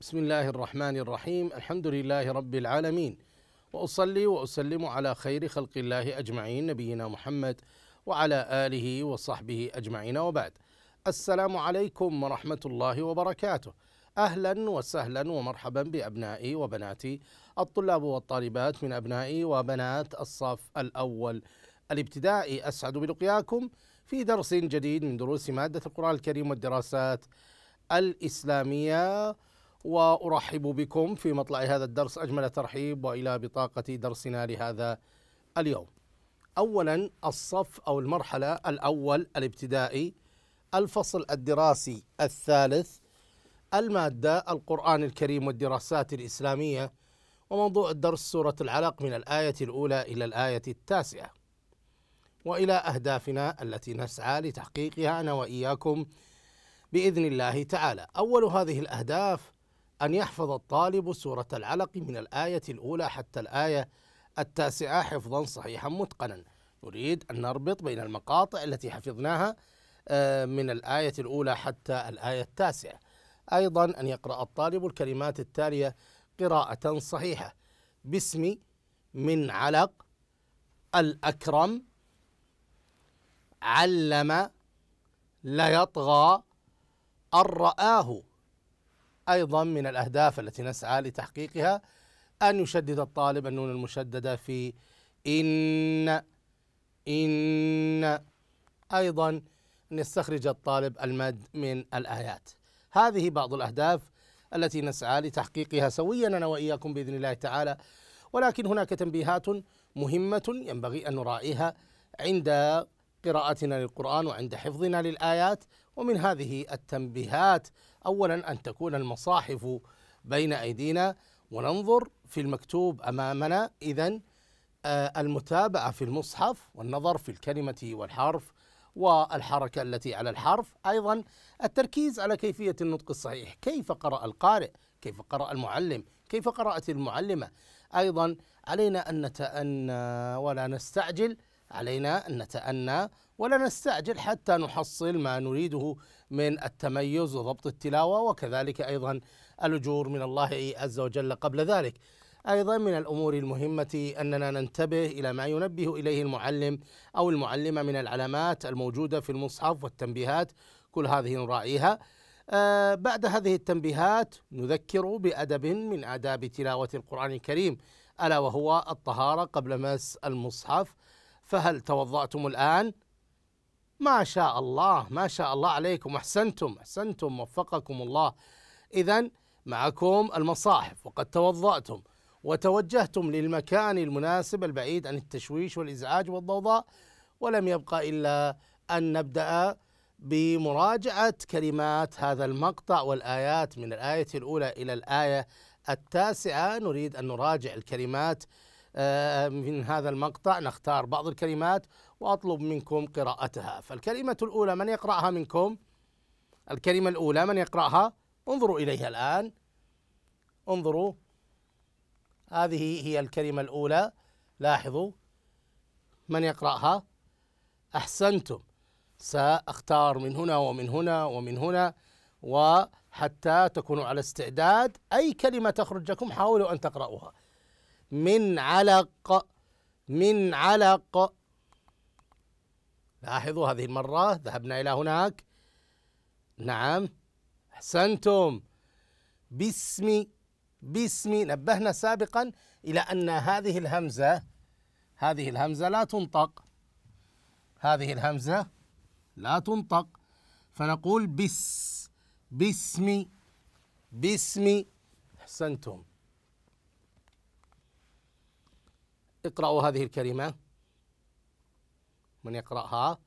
بسم الله الرحمن الرحيم الحمد لله رب العالمين واصلي واسلم على خير خلق الله اجمعين نبينا محمد وعلى اله وصحبه اجمعين وبعد السلام عليكم ورحمه الله وبركاته اهلا وسهلا ومرحبا بابنائي وبناتي الطلاب والطالبات من ابنائي وبنات الصف الاول الابتدائي اسعد بلقياكم في درس جديد من دروس ماده القران الكريم والدراسات الاسلاميه وارحب بكم في مطلع هذا الدرس اجمل ترحيب والى بطاقه درسنا لهذا اليوم. اولا الصف او المرحله الاول الابتدائي الفصل الدراسي الثالث الماده القران الكريم والدراسات الاسلاميه وموضوع الدرس سوره العلق من الايه الاولى الى الايه التاسعه. والى اهدافنا التي نسعى لتحقيقها انا واياكم باذن الله تعالى. اول هذه الاهداف أن يحفظ الطالب سورة العلق من الآية الأولى حتى الآية التاسعة حفظا صحيحا متقنا نريد أن نربط بين المقاطع التي حفظناها آه، من الآية الأولى حتى الآية التاسعة أيضا أن يقرأ الطالب الكلمات التالية قراءة صحيحة باسم من علق الأكرم علم ليطغى أن رآه أيضا من الأهداف التي نسعى لتحقيقها أن يشدد الطالب النون المشددة في إن إن أيضا أن يستخرج الطالب المد من الآيات هذه بعض الأهداف التي نسعى لتحقيقها سويا أنا وإياكم بإذن الله تعالى ولكن هناك تنبيهات مهمة ينبغي أن نراعيها عند قراءتنا للقرآن وعند حفظنا للآيات ومن هذه التنبيهات أولا أن تكون المصاحف بين أيدينا وننظر في المكتوب أمامنا إذا آه، المتابعة في المصحف والنظر في الكلمة والحرف والحركة التي على الحرف أيضا التركيز على كيفية النطق الصحيح كيف قرأ القارئ كيف قرأ المعلم كيف قرأت المعلمة أيضا علينا أن نتأنى ولا نستعجل علينا أن نتأنى ولا نستعجل حتى نحصل ما نريده من التميز وضبط التلاوة وكذلك أيضا الأجور من الله عز وجل قبل ذلك أيضا من الأمور المهمة أننا ننتبه إلى ما ينبه إليه المعلم أو المعلمة من العلامات الموجودة في المصحف والتنبيهات كل هذه نراعيها آه بعد هذه التنبيهات نذكر بأدب من آداب تلاوة القرآن الكريم ألا وهو الطهارة قبل مس المصحف فهل توضأتم الآن؟ ما شاء الله ما شاء الله عليكم أحسنتم أحسنتم وفقكم الله إذا معكم المصاحف وقد توضأتم وتوجهتم للمكان المناسب البعيد عن التشويش والإزعاج والضوضاء ولم يبقى إلا أن نبدأ بمراجعة كلمات هذا المقطع والآيات من الآية الأولى إلى الآية التاسعة نريد أن نراجع الكلمات آه، من هذا المقطع نختار بعض الكلمات وأطلب منكم قراءتها فالكلمة الأولى من يقرأها منكم الكلمة الأولى من يقرأها انظروا إليها الآن انظروا هذه هي الكلمة الأولى لاحظوا من يقرأها أحسنتم سأختار من هنا ومن هنا ومن هنا وحتى تكونوا على استعداد أي كلمة تخرج لكم حاولوا أن تقرأوها من علق من علق لاحظوا هذه المرة ذهبنا إلى هناك نعم أحسنتم باسم باسم نبهنا سابقا إلى أن هذه الهمزة هذه الهمزة لا تنطق هذه الهمزة لا تنطق فنقول بس باسمي باسمي أحسنتم اقرأوا هذه الكلمة من يقرأها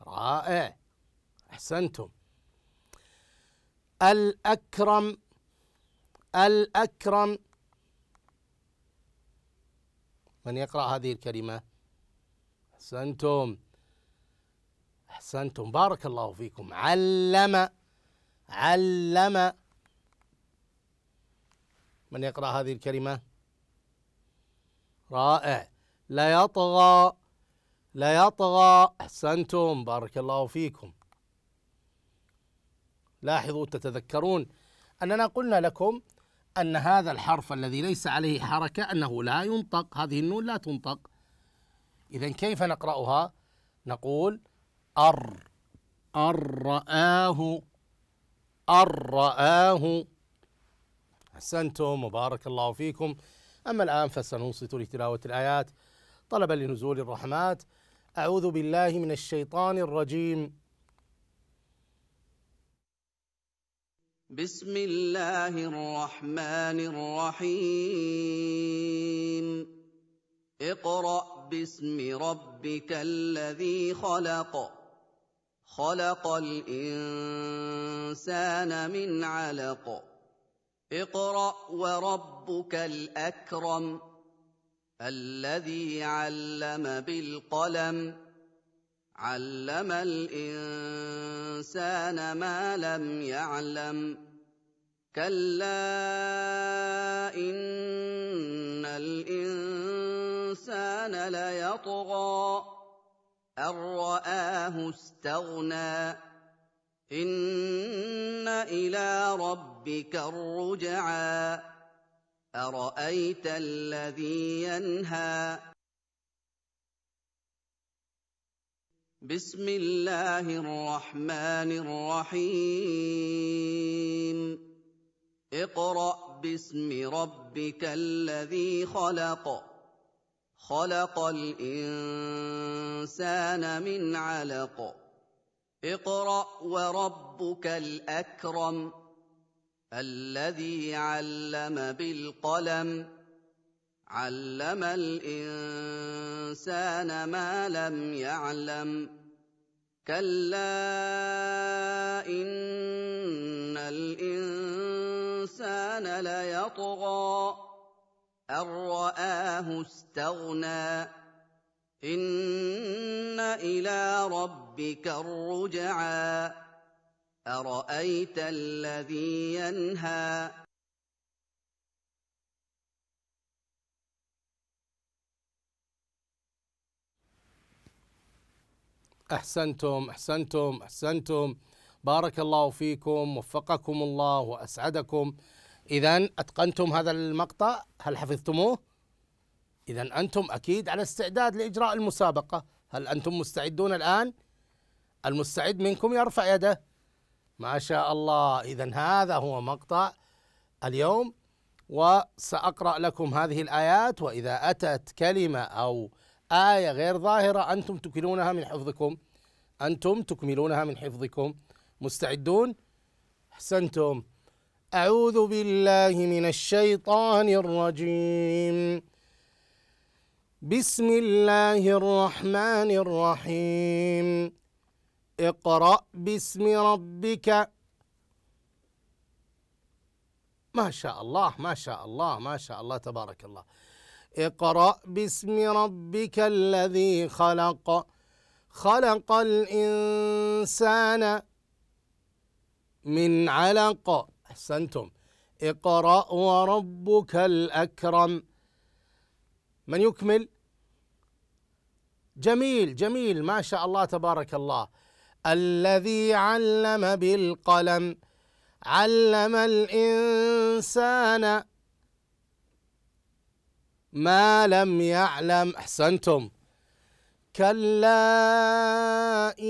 رائع أحسنتم الأكرم الأكرم من يقرأ هذه الكلمة أحسنتم أحسنتم بارك الله فيكم علم علم من يقرأ هذه الكلمة رائع لا يطغى لا يطغى أحسنتم بارك الله فيكم لاحظوا تتذكرون أننا قلنا لكم أن هذا الحرف الذي ليس عليه حركة أنه لا ينطق هذه النون لا تنطق إذا كيف نقرأها نقول أر أرآه أرآه أحسنتم وبارك الله فيكم أما الآن فسننصت لتلاوة الآيات طلبا لنزول الرحمات أعوذ بالله من الشيطان الرجيم بسم الله الرحمن الرحيم اقرأ باسم ربك الذي خلق خلق الإنسان من علق اقرا وربك الاكرم الذي علم بالقلم علم الانسان ما لم يعلم كلا ان الانسان ليطغى ان راه استغنى ان الى ربك الرجعى ارايت الذي ينهى بسم الله الرحمن الرحيم اقرا باسم ربك الذي خلق خلق الانسان من علق اقرا وربك الاكرم الذي علم بالقلم علم الانسان ما لم يعلم كلا ان الانسان ليطغى ان راه استغنى ان الى ربك الرجعى ارايت الذي ينهى احسنتم احسنتم احسنتم بارك الله فيكم وفقكم الله واسعدكم اذا اتقنتم هذا المقطع هل حفظتموه إذا أنتم أكيد على استعداد لإجراء المسابقة هل أنتم مستعدون الآن؟ المستعد منكم يرفع يده ما شاء الله إذا هذا هو مقطع اليوم وسأقرأ لكم هذه الآيات وإذا أتت كلمة أو آية غير ظاهرة أنتم تكملونها من حفظكم أنتم تكملونها من حفظكم مستعدون؟ أحسنتم أعوذ بالله من الشيطان الرجيم بسم الله الرحمن الرحيم اقرأ باسم ربك ما شاء الله ما شاء الله ما شاء الله تبارك الله اقرأ باسم ربك الذي خلق خلق الإنسان من علق أحسنتم اقرأ وربك الأكرم من يكمل جميل جميل ما شاء الله تبارك الله الذي علم بالقلم علم الانسان ما لم يعلم احسنتم كلا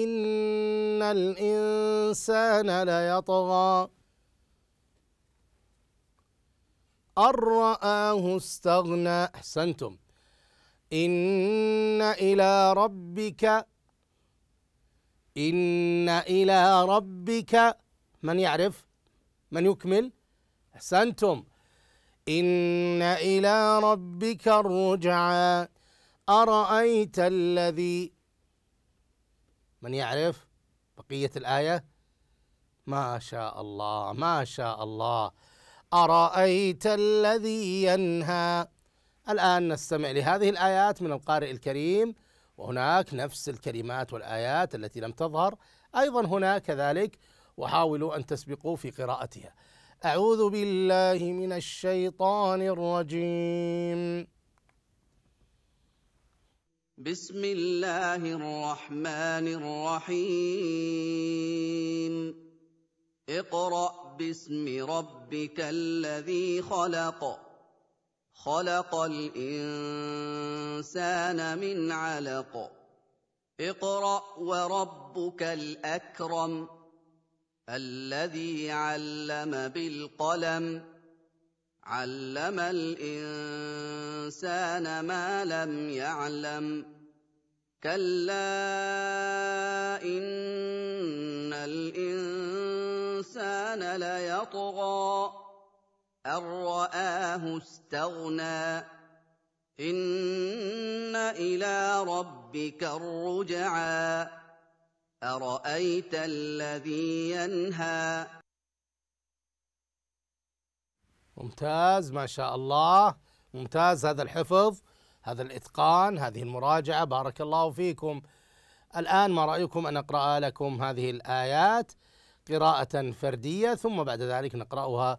ان الانسان ليطغى ان راه استغنى احسنتم إن إلى ربك إن إلى ربك من يعرف من يكمل أحسنتم إن إلى ربك الرجعى أرأيت الذي من يعرف بقية الآية ما شاء الله ما شاء الله أرأيت الذي ينهى الآن نستمع لهذه الآيات من القارئ الكريم وهناك نفس الكلمات والآيات التي لم تظهر أيضا هنا كذلك وحاولوا أن تسبقوا في قراءتها أعوذ بالله من الشيطان الرجيم بسم الله الرحمن الرحيم اقرأ باسم ربك الذي خلق خلق الانسان من علق اقرا وربك الاكرم الذي علم بالقلم علم الانسان ما لم يعلم كلا ان الانسان ليطغى أن رآه استغنى إن إلى ربك الرجعى أرأيت الذي ينهى ممتاز ما شاء الله ممتاز هذا الحفظ هذا الإتقان هذه المراجعة بارك الله فيكم الآن ما رأيكم أن أقرأ لكم هذه الآيات قراءة فردية ثم بعد ذلك نقرأها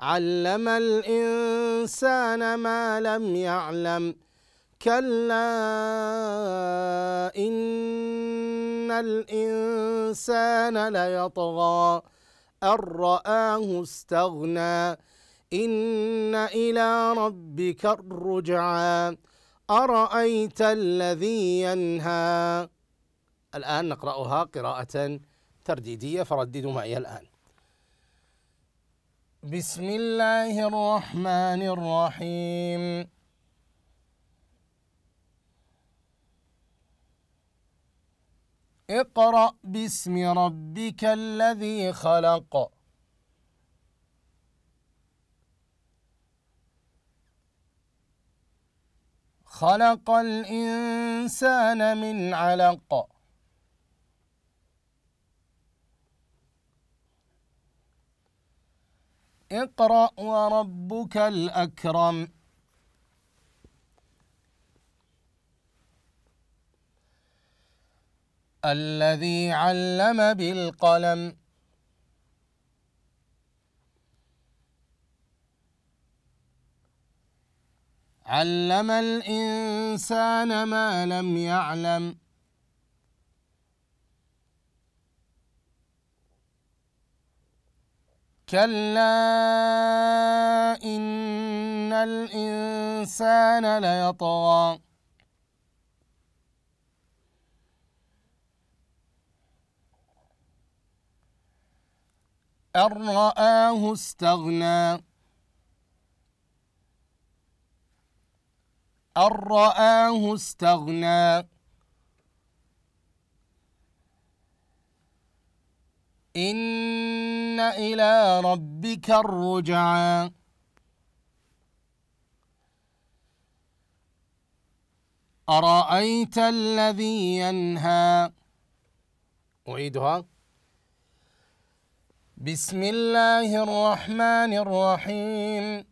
علم الإنسان ما لم يعلم كلا إن الإنسان ليطغى أن رآه استغنى إن إلى ربك الرجعى أرأيت الذي ينهى الآن نقرأها قراءة ترديدية فرددوا معي الآن بسم الله الرحمن الرحيم اقرأ باسم ربك الذي خلق خلق الإنسان من علق اقرأ وربك الأكرم الذي علم بالقلم علم الإنسان ما لم يعلم كلا إن الإنسان ليطغى أن رآه استغنى أن رآه استغنى إن إلى ربك الرجعى أرأيت الذي ينهى أعيدها بسم الله الرحمن الرحيم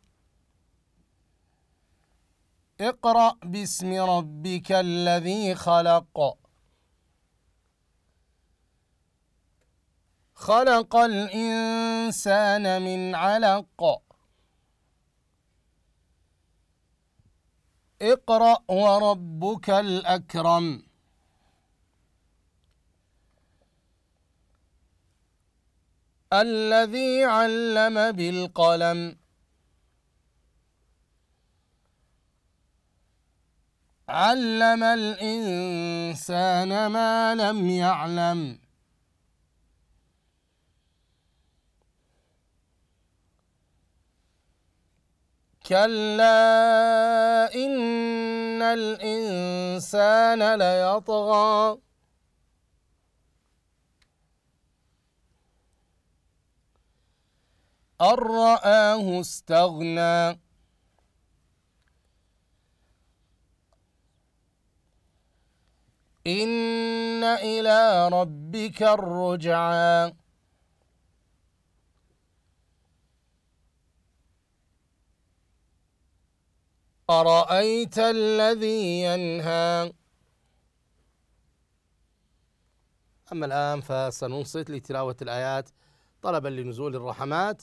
اقرأ باسم ربك الذي خلق خلق الإنسان من علق اقرأ وربك الأكرم الذي علم بالقلم علم الإنسان ما لم يعلم كلا إن الإنسان ليطغى أن رآه استغنى إن إلى ربك الرجعى أرأيت الذي ينهى أما الآن فسننصت لتلاوة الآيات طلبا لنزول الرحمات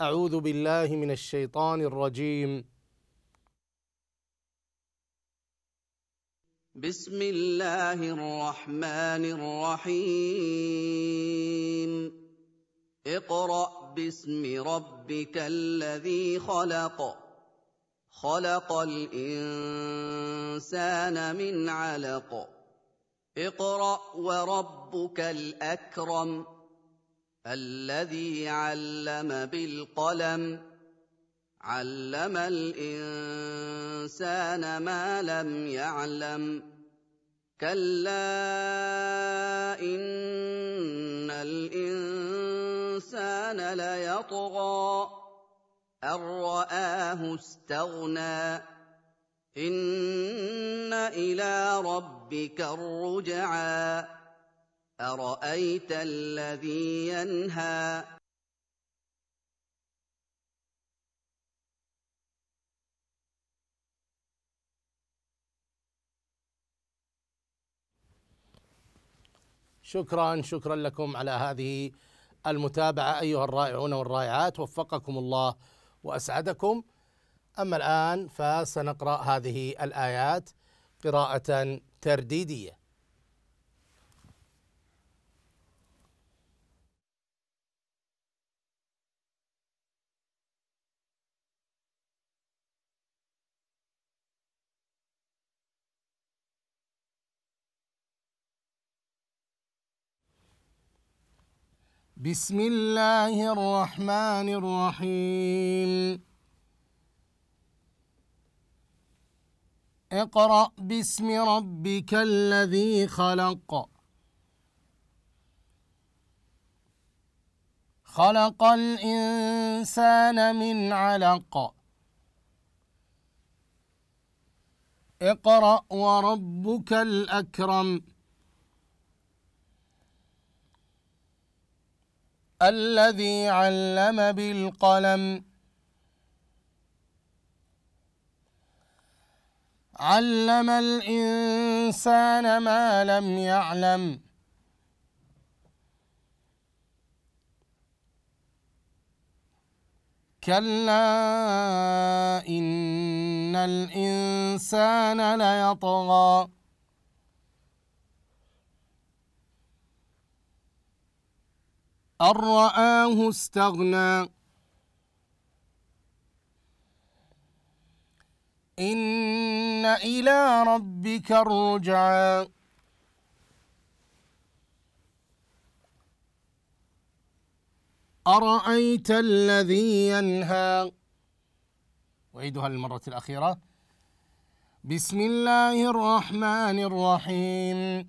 أعوذ بالله من الشيطان الرجيم بسم الله الرحمن الرحيم اقرأ باسم ربك الذي خلق خلق الانسان من علق اقرا وربك الاكرم الذي علم بالقلم علم الانسان ما لم يعلم كلا ان الانسان ليطغى أن رآه استغنى إن إلى ربك الرجعى أرأيت الذي ينهى شكرا شكرا لكم على هذه المتابعه ايها الرائعون والرائعات وفقكم الله وأسعدكم أما الآن فسنقرأ هذه الآيات قراءة ترديدية بسم الله الرحمن الرحيم اقرأ باسم ربك الذي خلق خلق الإنسان من علق اقرأ وربك الأكرم الذي علم بالقلم علم الإنسان ما لم يعلم كلا إن الإنسان ليطغى أن رآه استغنى إن إلى ربك الرجعى أرأيت الذي ينهى أعيدها للمرة الأخيرة بسم الله الرحمن الرحيم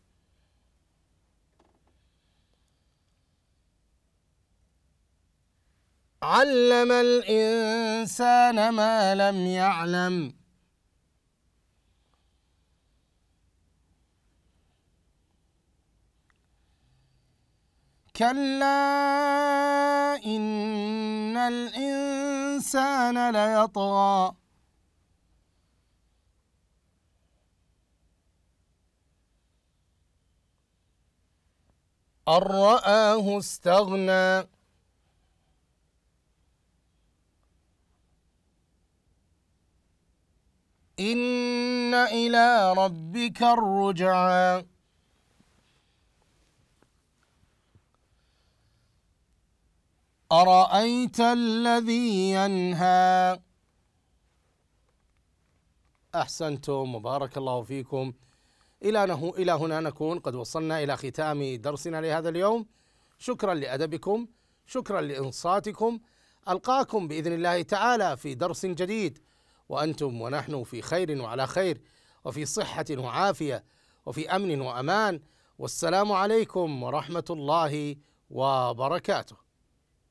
علم الإنسان ما لم يعلم كلا إن الإنسان ليطغى أن رآه استغنى إن إلى ربك الرجعى أرأيت الذي ينهى أحسنتم وبارك الله فيكم إلى, إلى هنا نكون قد وصلنا إلى ختام درسنا لهذا اليوم شكرا لأدبكم شكرا لإنصاتكم ألقاكم بإذن الله تعالى في درس جديد وأنتم ونحن في خير وعلى خير وفي صحة وعافية وفي أمن وأمان والسلام عليكم ورحمة الله وبركاته